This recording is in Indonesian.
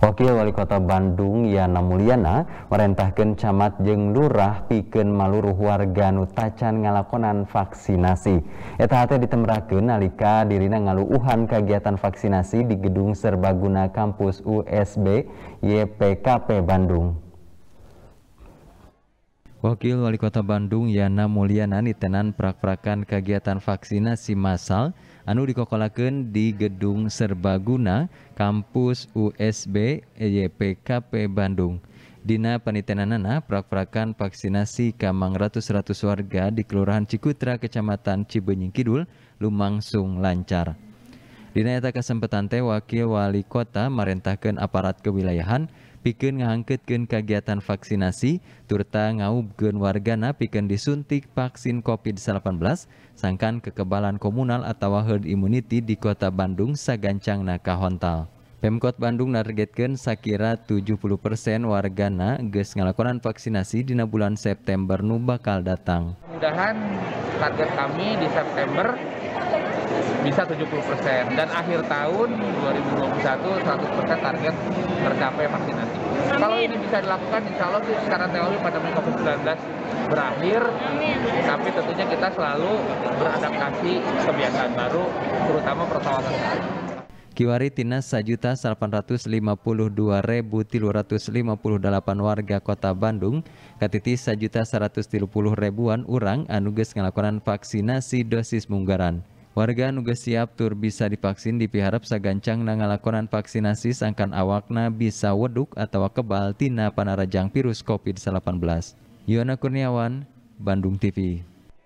Wakil Wali Kota Bandung Yana Mulyana merentahkan camat jeng lurah Piken maluruh warga Nutacan tacan ngalakonan vaksinasi. Eta hati nalika dirina ngaluuhan kegiatan vaksinasi di Gedung Serbaguna Kampus USB YPKP Bandung. Wakil Wali Kota Bandung Yana Mulyanani tenan prak-prakan kegiatan vaksinasi massal anu dikokolaken di Gedung Serbaguna Kampus USB e YPKP Bandung. Dina panitenanana prak-prakan vaksinasi kamang ratus-ratus warga di Kelurahan Cikutra, Kecamatan Cibenying Kidul, lumangsung lancar. Dina eta kesempatan teh Wakil Wali Kota merintahkan aparat kewilayahan pikeun ngahangkeutkeun kegiatan vaksinasi turta ngaubkeun wargana pikeun disuntik vaksin COVID-19 sangkan kekebalan komunal atau herd immunity di kota Bandung sagancangna kahontal. Pemkot Bandung nargetkan sakira 70% wargana geus ngalakonan vaksinasi dina bulan September nu bakal datang. Mudahan target kami di September bisa 70% dan akhir tahun 2021 100% target tercapai vaksinasi. Amin. Kalau ini bisa dilakukan insya Allah sih secara teori pandemi COVID-19 berakhir, Amin. tapi tentunya kita selalu beradaptasi kebiasaan baru, terutama protokol kesehatan. Kiwari Tinas 1.852.358 warga kota Bandung, katiti 1.130 ribuan orang anuges ngelakonan vaksinasi dosis munggaran. Warga nuga siap tur bisa divaksin di dipiharap sagancang lakonan vaksinasi sangkan awakna bisa weduk atau kebal tina panarajang virus COVID-19. Yona Kurniawan, Bandung TV.